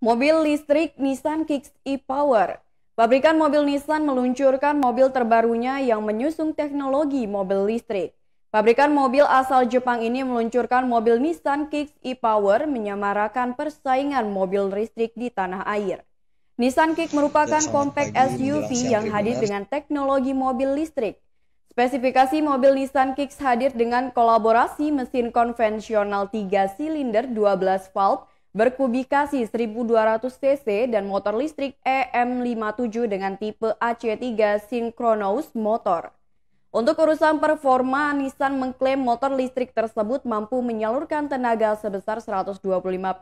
Mobil listrik Nissan Kicks e-Power. Pabrikan mobil Nissan meluncurkan mobil terbarunya yang menyusung teknologi mobil listrik. Pabrikan mobil asal Jepang ini meluncurkan mobil Nissan Kicks e-Power menyamarakan persaingan mobil listrik di tanah air. Nissan Kicks merupakan compact SUV yang hadir dengan teknologi mobil listrik. Spesifikasi mobil Nissan Kicks hadir dengan kolaborasi mesin konvensional 3 silinder 12 valve berkubikasi 1200 cc dan motor listrik EM57 dengan tipe AC3 Synchronous Motor. Untuk urusan performa, Nissan mengklaim motor listrik tersebut mampu menyalurkan tenaga sebesar 125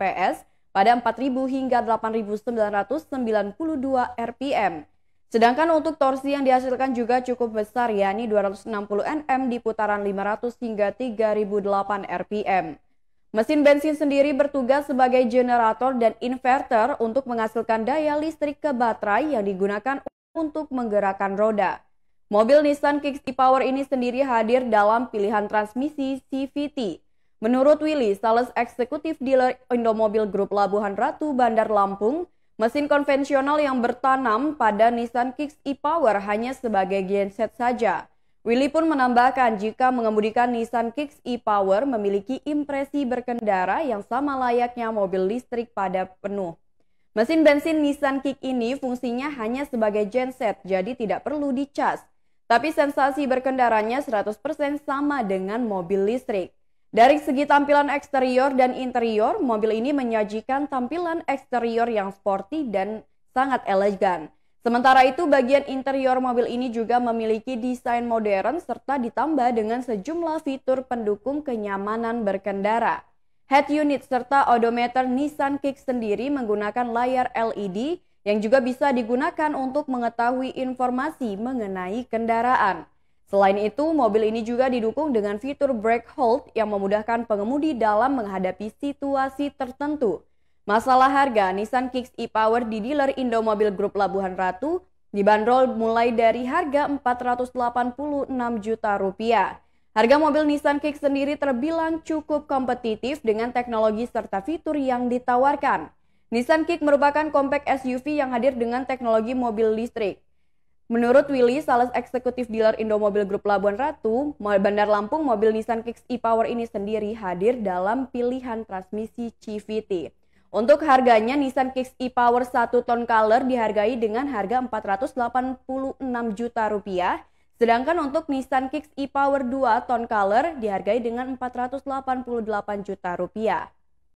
PS pada 4000 hingga 8992 RPM. Sedangkan untuk torsi yang dihasilkan juga cukup besar yakni 260 Nm di putaran 500 hingga 3008 RPM. Mesin bensin sendiri bertugas sebagai generator dan inverter untuk menghasilkan daya listrik ke baterai yang digunakan untuk menggerakkan roda. Mobil Nissan Kicks e-Power ini sendiri hadir dalam pilihan transmisi CVT. Menurut Willy, sales eksekutif dealer Indomobil Group Labuhan Ratu, Bandar Lampung, mesin konvensional yang bertanam pada Nissan Kicks e-Power hanya sebagai genset saja. Willy pun menambahkan jika mengemudikan Nissan Kicks e-Power memiliki impresi berkendara yang sama layaknya mobil listrik pada penuh. Mesin bensin Nissan Kick ini fungsinya hanya sebagai genset, jadi tidak perlu dicas. Tapi sensasi berkendaranya 100% sama dengan mobil listrik. Dari segi tampilan eksterior dan interior, mobil ini menyajikan tampilan eksterior yang sporty dan sangat elegan. Sementara itu, bagian interior mobil ini juga memiliki desain modern serta ditambah dengan sejumlah fitur pendukung kenyamanan berkendara. Head unit serta odometer Nissan Kicks sendiri menggunakan layar LED yang juga bisa digunakan untuk mengetahui informasi mengenai kendaraan. Selain itu, mobil ini juga didukung dengan fitur brake hold yang memudahkan pengemudi dalam menghadapi situasi tertentu. Masalah harga, Nissan Kicks e-Power di dealer Indomobil Group Labuhan Ratu dibanderol mulai dari harga 486 juta rupiah. Harga mobil Nissan Kicks sendiri terbilang cukup kompetitif dengan teknologi serta fitur yang ditawarkan. Nissan Kicks merupakan compact SUV yang hadir dengan teknologi mobil listrik. Menurut Willy, sales eksekutif dealer Indomobil Group Labuan Ratu, Bandar Lampung mobil Nissan Kicks e-Power ini sendiri hadir dalam pilihan transmisi CVT. Untuk harganya, Nissan Kicks e-Power 1 ton color dihargai dengan harga 486 juta rupiah. Sedangkan untuk Nissan Kicks e-Power 2 ton color dihargai dengan 488 juta rupiah.